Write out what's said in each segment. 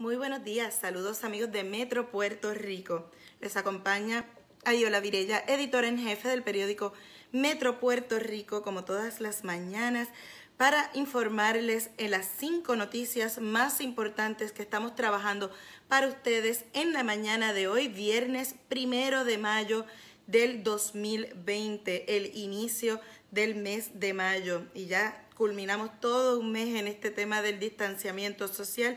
Muy buenos días, saludos amigos de Metro Puerto Rico. Les acompaña Ayola Virella, editora en jefe del periódico Metro Puerto Rico, como todas las mañanas, para informarles en las cinco noticias más importantes que estamos trabajando para ustedes en la mañana de hoy, viernes primero de mayo del 2020, el inicio del mes de mayo. Y ya culminamos todo un mes en este tema del distanciamiento social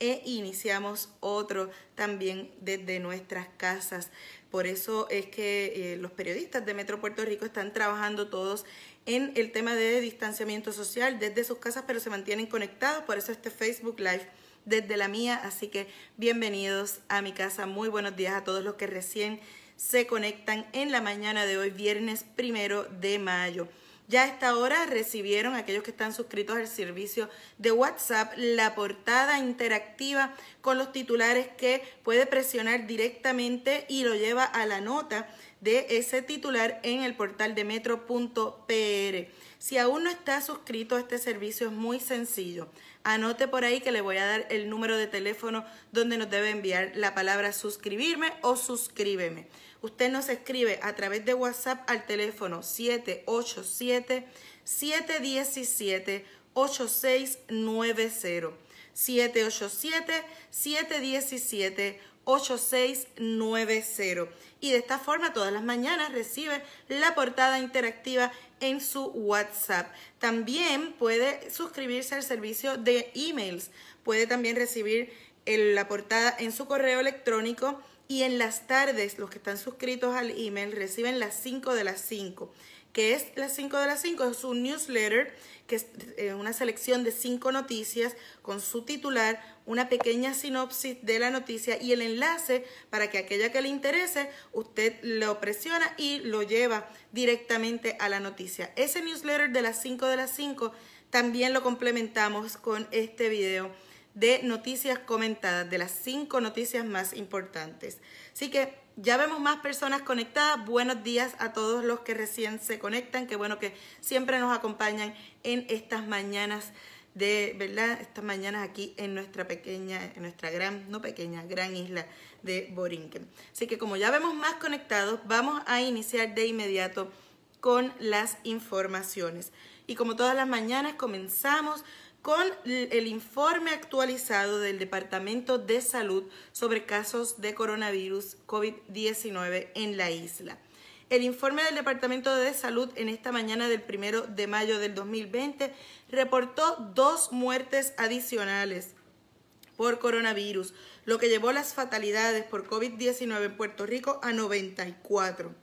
e iniciamos otro también desde nuestras casas. Por eso es que eh, los periodistas de Metro Puerto Rico están trabajando todos en el tema de distanciamiento social desde sus casas, pero se mantienen conectados. Por eso este Facebook Live desde la mía. Así que bienvenidos a mi casa. Muy buenos días a todos los que recién se conectan en la mañana de hoy, viernes primero de mayo. Ya a esta hora recibieron aquellos que están suscritos al servicio de WhatsApp la portada interactiva con los titulares que puede presionar directamente y lo lleva a la nota de ese titular en el portal de metro.pr. Si aún no está suscrito a este servicio es muy sencillo. Anote por ahí que le voy a dar el número de teléfono donde nos debe enviar la palabra suscribirme o suscríbeme. Usted nos escribe a través de WhatsApp al teléfono 787-717-8690. 787-717-8690. Y de esta forma todas las mañanas recibe la portada interactiva en su WhatsApp. También puede suscribirse al servicio de emails. Puede también recibir la portada en su correo electrónico y en las tardes, los que están suscritos al email reciben las 5 de las 5, que es las 5 de las 5, es un newsletter, que es eh, una selección de 5 noticias con su titular, una pequeña sinopsis de la noticia y el enlace para que aquella que le interese, usted lo presiona y lo lleva directamente a la noticia. Ese newsletter de las 5 de las 5 también lo complementamos con este video de noticias comentadas, de las cinco noticias más importantes. Así que ya vemos más personas conectadas. Buenos días a todos los que recién se conectan. Qué bueno que siempre nos acompañan en estas mañanas de, ¿verdad? Estas mañanas aquí en nuestra pequeña, en nuestra gran, no pequeña, gran isla de Borinquen. Así que como ya vemos más conectados, vamos a iniciar de inmediato con las informaciones. Y como todas las mañanas comenzamos con el informe actualizado del Departamento de Salud sobre casos de coronavirus COVID-19 en la isla. El informe del Departamento de Salud en esta mañana del 1 de mayo del 2020 reportó dos muertes adicionales por coronavirus, lo que llevó las fatalidades por COVID-19 en Puerto Rico a 94.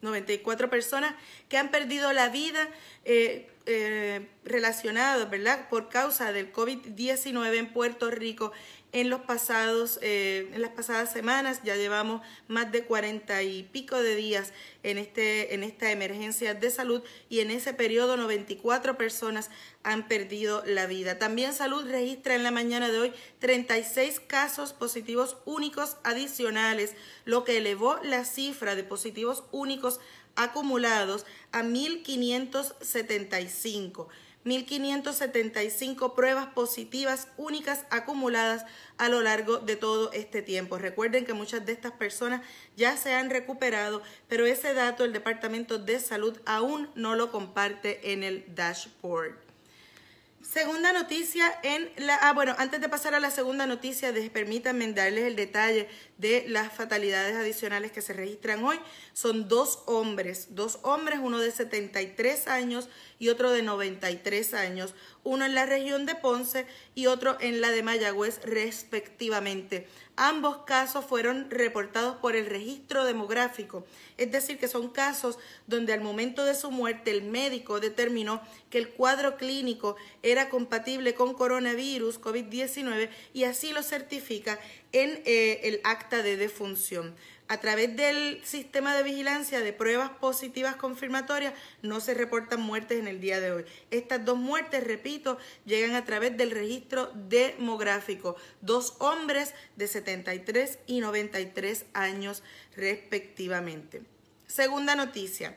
94 personas que han perdido la vida. Eh, eh, relacionados, ¿verdad? Por causa del COVID-19 en Puerto Rico en, los pasados, eh, en las pasadas semanas. Ya llevamos más de cuarenta y pico de días en, este, en esta emergencia de salud y en ese periodo 94 personas han perdido la vida. También Salud registra en la mañana de hoy 36 casos positivos únicos adicionales, lo que elevó la cifra de positivos únicos acumulados a 1.575. 1.575 pruebas positivas únicas acumuladas a lo largo de todo este tiempo. Recuerden que muchas de estas personas ya se han recuperado, pero ese dato el Departamento de Salud aún no lo comparte en el dashboard. Segunda noticia en la... Ah, bueno, antes de pasar a la segunda noticia, permítanme darles el detalle de las fatalidades adicionales que se registran hoy. Son dos hombres, dos hombres, uno de 73 años y otro de 93 años, uno en la región de Ponce y otro en la de Mayagüez respectivamente. Ambos casos fueron reportados por el registro demográfico, es decir, que son casos donde al momento de su muerte el médico determinó que el cuadro clínico era compatible con coronavirus COVID-19 y así lo certifica en eh, el acta de defunción. A través del sistema de vigilancia de pruebas positivas confirmatorias no se reportan muertes en el día de hoy. Estas dos muertes, repito, llegan a través del registro demográfico. Dos hombres de 73 y 93 años respectivamente. Segunda noticia.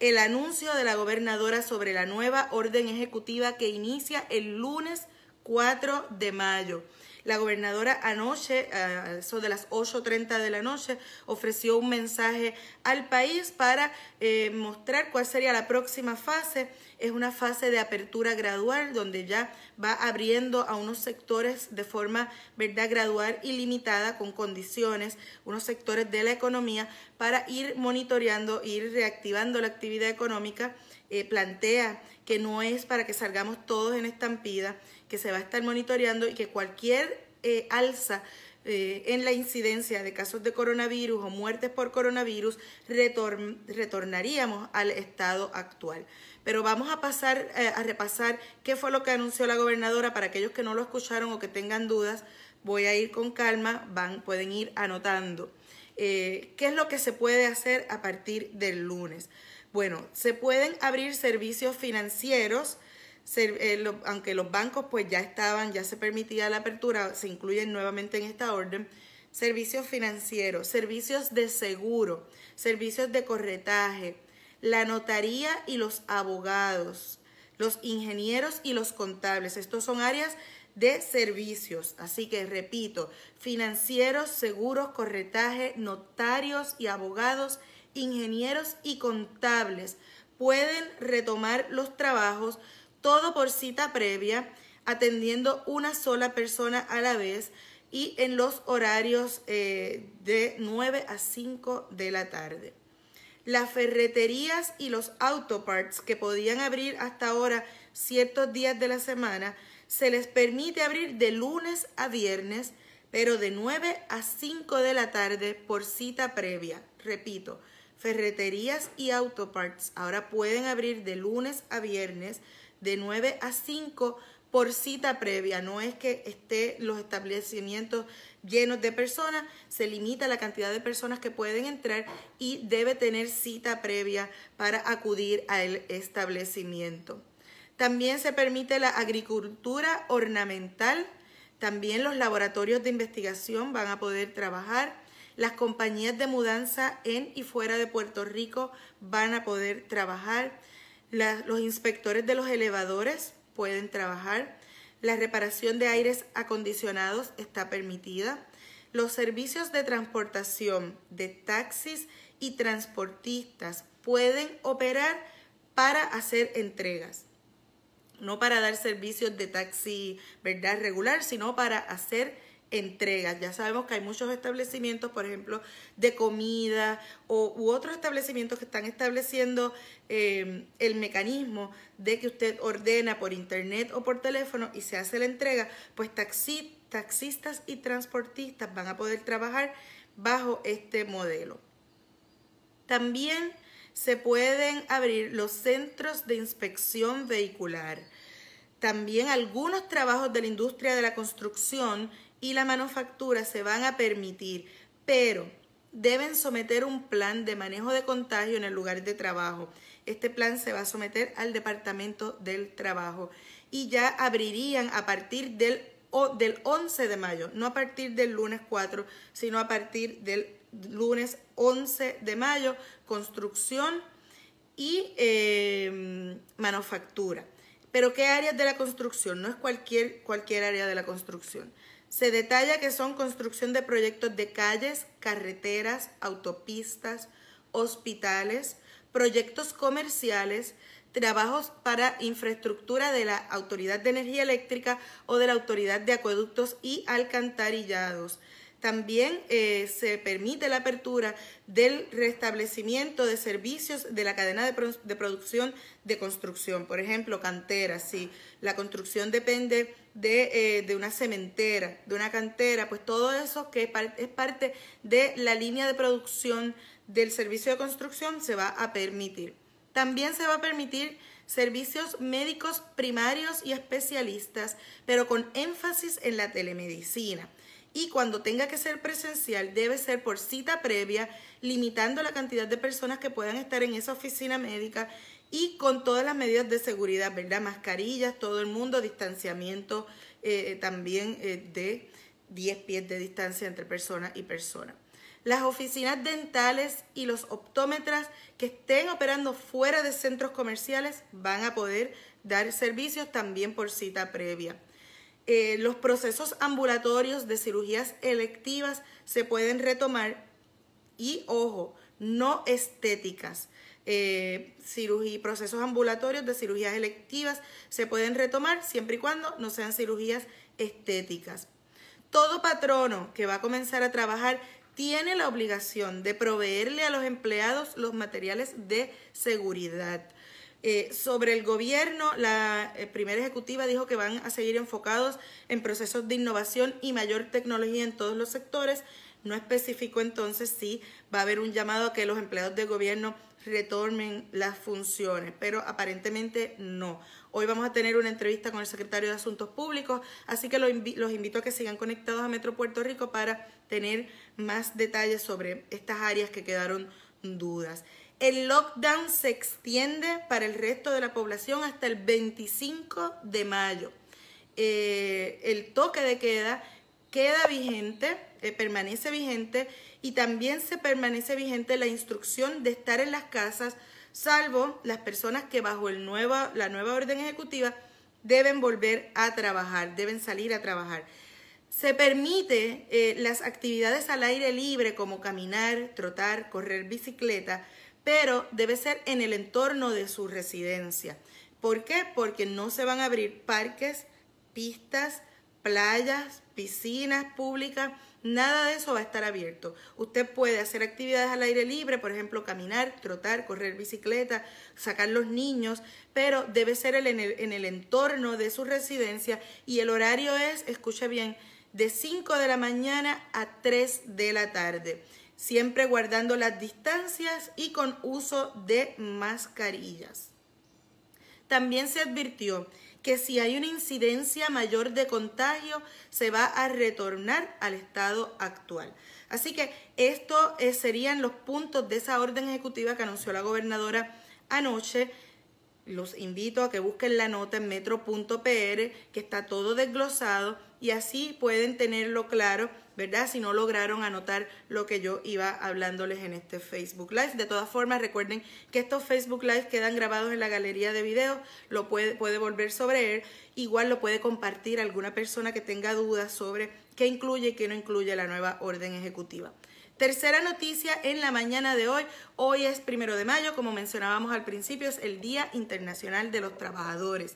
El anuncio de la gobernadora sobre la nueva orden ejecutiva que inicia el lunes 4 de mayo. La gobernadora anoche, a eso de las 8.30 de la noche, ofreció un mensaje al país para eh, mostrar cuál sería la próxima fase. Es una fase de apertura gradual donde ya va abriendo a unos sectores de forma ¿verdad? gradual y limitada con condiciones, unos sectores de la economía para ir monitoreando, ir reactivando la actividad económica. Eh, plantea que no es para que salgamos todos en estampida, que se va a estar monitoreando y que cualquier eh, alza eh, en la incidencia de casos de coronavirus o muertes por coronavirus, retornaríamos al estado actual. Pero vamos a pasar eh, a repasar qué fue lo que anunció la gobernadora para aquellos que no lo escucharon o que tengan dudas. Voy a ir con calma, van, pueden ir anotando. ¿Qué es lo que se puede hacer a partir del lunes? Bueno, se pueden abrir servicios financieros eh, aunque los bancos pues ya estaban, ya se permitía la apertura, se incluyen nuevamente en esta orden, servicios financieros, servicios de seguro, servicios de corretaje, la notaría y los abogados, los ingenieros y los contables. Estos son áreas de servicios. Así que repito, financieros, seguros, corretaje, notarios y abogados, ingenieros y contables pueden retomar los trabajos todo por cita previa, atendiendo una sola persona a la vez y en los horarios eh, de 9 a 5 de la tarde. Las ferreterías y los autoparts que podían abrir hasta ahora ciertos días de la semana, se les permite abrir de lunes a viernes, pero de 9 a 5 de la tarde por cita previa. Repito, ferreterías y autoparts ahora pueden abrir de lunes a viernes, de 9 a 5 por cita previa. No es que estén los establecimientos llenos de personas, se limita la cantidad de personas que pueden entrar y debe tener cita previa para acudir al establecimiento. También se permite la agricultura ornamental, también los laboratorios de investigación van a poder trabajar, las compañías de mudanza en y fuera de Puerto Rico van a poder trabajar, los inspectores de los elevadores pueden trabajar. La reparación de aires acondicionados está permitida. Los servicios de transportación de taxis y transportistas pueden operar para hacer entregas. No para dar servicios de taxi, ¿verdad? Regular, sino para hacer entregas. Ya sabemos que hay muchos establecimientos, por ejemplo, de comida u otros establecimientos que están estableciendo em, el mecanismo de que usted ordena por internet o por teléfono y se hace la entrega, pues taxistas y transportistas van a poder trabajar bajo este modelo. También se pueden abrir los centros de inspección vehicular. También algunos trabajos de la industria de la construcción y la manufactura se van a permitir, pero deben someter un plan de manejo de contagio en el lugar de trabajo. Este plan se va a someter al Departamento del Trabajo y ya abrirían a partir del, 11 de mayo, no a partir del lunes 4, sino a partir del lunes 11 de mayo, construcción y em, manufactura. Pero ¿qué áreas de la construcción? No es cualquier, cualquier área de la construcción. Se detalla que son construcción de proyectos de calles, carreteras, autopistas, hospitales, proyectos comerciales, trabajos para infraestructura de la Autoridad de Energía Eléctrica o de la Autoridad de Acueductos y Alcantarillados, también eh, se permite la apertura del restablecimiento de servicios de la cadena de, producción de construcción. Por ejemplo, canteras. Si la construcción depende de, eh, de una cementera, de una cantera, pues todo eso que es parte de la línea de producción del servicio de construcción se va a permitir. También se va a permitir servicios médicos primarios y especialistas, pero con énfasis en la telemedicina y cuando tenga que ser presencial debe ser por cita previa, limitando la cantidad de personas que puedan estar en esa oficina médica y con todas las medidas de seguridad, ¿verdad? Mascarillas, todo el mundo, distanciamiento eh, eh, también eh, de 10 pies de distancia entre persona y persona. Las oficinas dentales y los optómetras que estén operando fuera de centros comerciales van a poder dar servicios también por cita previa. Eh, los procesos ambulatorios de cirugías electivas se pueden retomar y, ojo, no estéticas. Eh, procesos ambulatorios de cirugías electivas se pueden retomar siempre y cuando no sean cirugías estéticas. Todo patrono que va a comenzar a trabajar tiene la obligación de proveerle a los empleados los materiales de seguridad. Eh, sobre el gobierno, la eh, primera ejecutiva dijo que van a seguir enfocados en procesos de innovación y mayor tecnología en todos los sectores. No especificó entonces si va a haber un llamado a que los empleados del gobierno retornen las funciones, pero aparentemente no. Hoy vamos a tener una entrevista con el secretario de Asuntos Públicos, así que los invito a que sigan conectados a Metro Puerto Rico para tener más detalles sobre estas áreas que quedaron dudas. El lockdown se extiende para el resto de la población hasta el 25 de mayo. Eh, el toque de queda queda vigente, eh, permanece vigente y también se permanece vigente la instrucción de estar en las casas, salvo las personas que bajo la nueva orden ejecutiva deben volver a trabajar, deben salir a trabajar. Se permite eh, las actividades al aire libre como caminar, trotar, correr bicicleta, pero debe ser en el entorno de su residencia. ¿Por qué? Porque no se van a abrir parques, pistas, playas, piscinas públicas, nada de eso va a estar abierto. Usted puede hacer actividades al aire libre, por ejemplo, caminar, trotar, correr bicicleta, sacar los niños, pero debe ser en el, entorno de su residencia y el horario es, escucha bien, de 5 de la mañana a 3 de la tarde siempre guardando las distancias y con uso de mascarillas. También se advirtió que si hay una incidencia mayor de contagio, se va a retornar al estado actual. Así que estos eh, serían los puntos de esa orden ejecutiva que anunció la gobernadora anoche. Los invito a que busquen la nota en metro.pr, que está todo desglosado y así pueden tenerlo claro, ¿verdad? Si no lograron anotar lo que yo iba hablándoles en este Facebook Live. De todas formas, recuerden que estos Facebook Live quedan grabados en la galería de videos, lo puede, puede volver sobre él, igual lo puede compartir alguna persona que tenga dudas sobre qué incluye y qué no incluye la nueva orden ejecutiva. Tercera noticia en la mañana de hoy. Hoy es primero de mayo, como mencionábamos al principio, es el Día Internacional de los Trabajadores.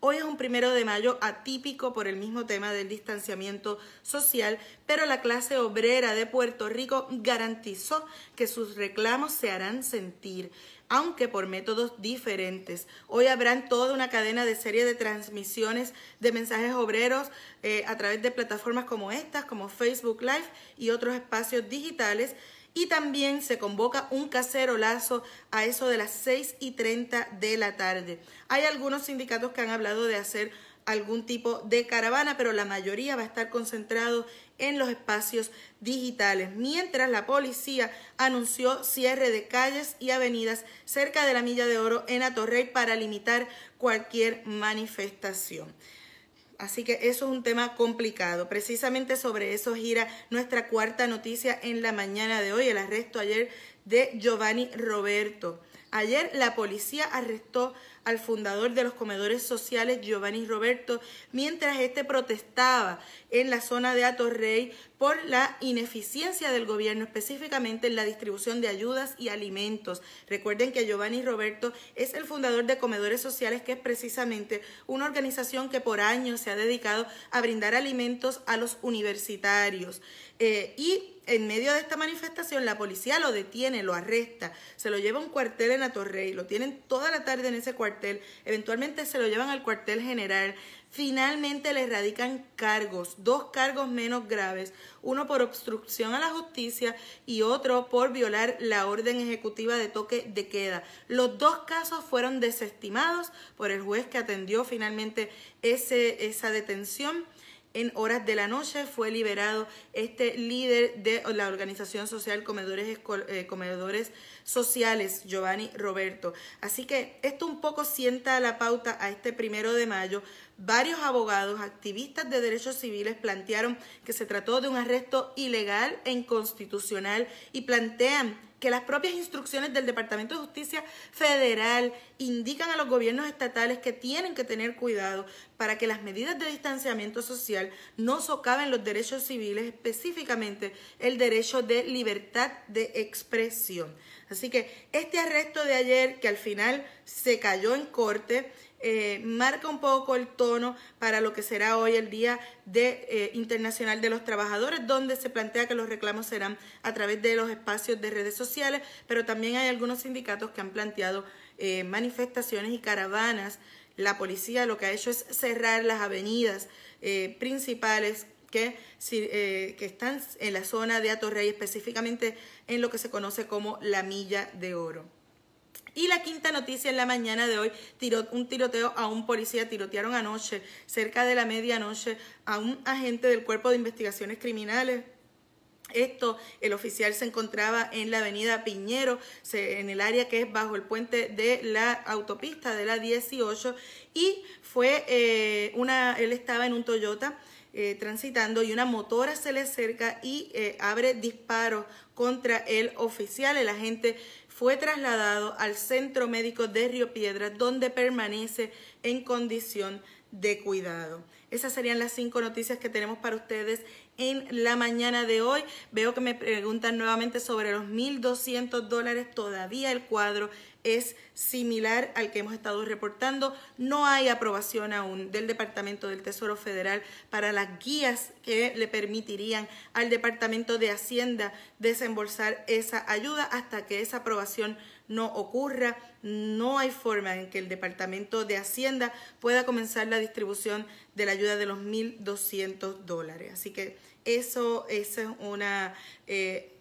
Hoy es un primero de mayo atípico por el mismo tema del distanciamiento social, pero la clase obrera de Puerto Rico garantizó que sus reclamos se harán sentir aunque por métodos diferentes. Hoy habrán toda una cadena de serie de transmisiones de mensajes obreros eh, a través de plataformas como estas, como Facebook Live y otros espacios digitales y también se convoca un casero lazo a eso de las 6 y 30 de la tarde. Hay algunos sindicatos que han hablado de hacer algún tipo de caravana, pero la mayoría va a estar concentrado en los espacios digitales, mientras la policía anunció cierre de calles y avenidas cerca de la Milla de Oro en Atorrey para limitar cualquier manifestación. Así que eso es un tema complicado. Precisamente sobre eso gira nuestra cuarta noticia en la mañana de hoy, el arresto ayer de Giovanni Roberto. Ayer la policía arrestó al fundador de los comedores sociales, Giovanni Roberto, mientras este protestaba en la zona de Atorrey por la ineficiencia del gobierno, específicamente en la distribución de ayudas y alimentos. Recuerden que Giovanni Roberto es el fundador de Comedores Sociales, que es precisamente una organización que por años se ha dedicado a brindar alimentos a los universitarios. Eh, y en medio de esta manifestación, la policía lo detiene, lo arresta, se lo lleva a un cuartel en la y lo tienen toda la tarde en ese cuartel, eventualmente se lo llevan al cuartel general, finalmente le radican cargos, dos cargos menos graves, uno por obstrucción a la justicia y otro por violar la orden ejecutiva de toque de queda. Los dos casos fueron desestimados por el juez que atendió finalmente ese, esa detención en horas de la noche fue liberado este líder de la organización social Comedores, eh, Comedores sociales, Giovanni Roberto. Así que esto un poco sienta la pauta a este primero de mayo. Varios abogados, activistas de derechos civiles plantearon que se trató de un arresto ilegal e inconstitucional y plantean que las propias instrucciones del Departamento de Justicia Federal indican a los gobiernos estatales que tienen que tener cuidado para que las medidas de distanciamiento social no socaven los derechos civiles, específicamente el derecho de libertad de expresión. Así que este arresto de ayer, que al final se cayó en corte, eh, marca un poco el tono para lo que será hoy el Día de, eh, Internacional de los Trabajadores, donde se plantea que los reclamos serán a través de los espacios de redes sociales, pero también hay algunos sindicatos que han planteado eh, manifestaciones y caravanas. La policía lo que ha hecho es cerrar las avenidas principales eh, que, están en la zona de Atorrey, específicamente en lo que se conoce como la Milla de Oro. Y la quinta noticia en la mañana de hoy, un tiroteo a un policía, tirotearon anoche, cerca de la medianoche, a un agente del Cuerpo de Investigaciones Criminales. Esto, el oficial se encontraba en la avenida Piñero, en el área que es bajo el puente de la autopista de la 18, y fue eh, él estaba en un Toyota eh, transitando y una motora se le acerca y eh, abre disparos contra el oficial. El agente fue trasladado al centro médico de Río Piedras donde permanece en condición de cuidado. Esas serían las cinco noticias que tenemos para ustedes en la mañana de hoy. Veo que me preguntan nuevamente sobre los 1.200 dólares. Todavía el cuadro es similar al que hemos estado reportando. No hay aprobación aún del Departamento del Tesoro Federal para las guías que le permitirían al Departamento de Hacienda desembolsar esa ayuda hasta que esa aprobación no ocurra. No hay forma en que el Departamento de Hacienda pueda comenzar la distribución de la ayuda de los 1.200 dólares. Así que eso, eso es una... Eh,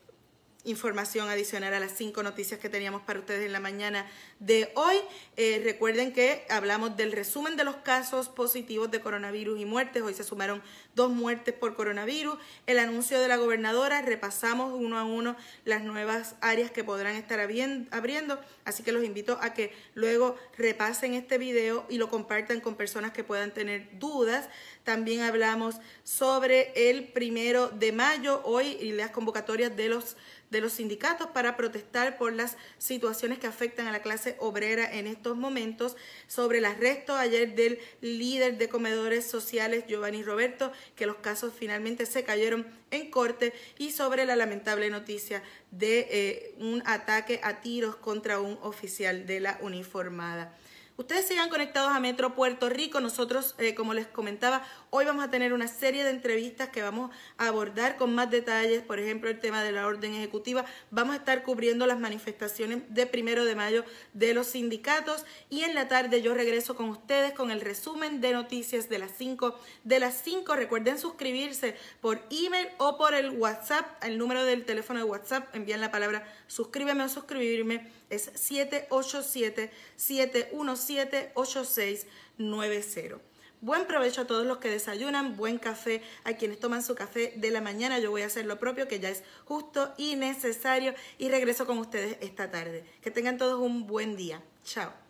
información adicional a las cinco noticias que teníamos para ustedes en la mañana de hoy. Eh, recuerden que hablamos del resumen de los casos positivos de coronavirus y muertes. Hoy se sumaron dos muertes por coronavirus. El anuncio de la gobernadora, repasamos uno a uno las nuevas áreas que podrán estar abriendo. Así que los invito a que luego repasen este video y lo compartan con personas que puedan tener dudas. También hablamos sobre el primero de mayo, hoy, y las convocatorias de los, de los sindicatos para protestar por las situaciones que afectan a la clase obrera en estos momentos, sobre el arresto ayer del líder de comedores sociales, Giovanni Roberto, que los casos finalmente se cayeron en corte, y sobre la lamentable noticia de eh, un ataque a tiros contra un oficial de la uniformada. Ustedes sigan conectados a Metro Puerto Rico. Nosotros, eh, como les comentaba, hoy vamos a tener una serie de entrevistas que vamos a abordar con más detalles. Por ejemplo, el tema de la orden ejecutiva. Vamos a estar cubriendo las manifestaciones de primero de mayo de los sindicatos. Y en la tarde yo regreso con ustedes con el resumen de noticias de las 5. De las 5, recuerden suscribirse por email o por el WhatsApp, el número del teléfono de WhatsApp. Envían la palabra suscríbeme o suscribirme es 787-717-8690. Buen provecho a todos los que desayunan, buen café a quienes toman su café de la mañana. Yo voy a hacer lo propio, que ya es justo y necesario. Y regreso con ustedes esta tarde. Que tengan todos un buen día. Chao.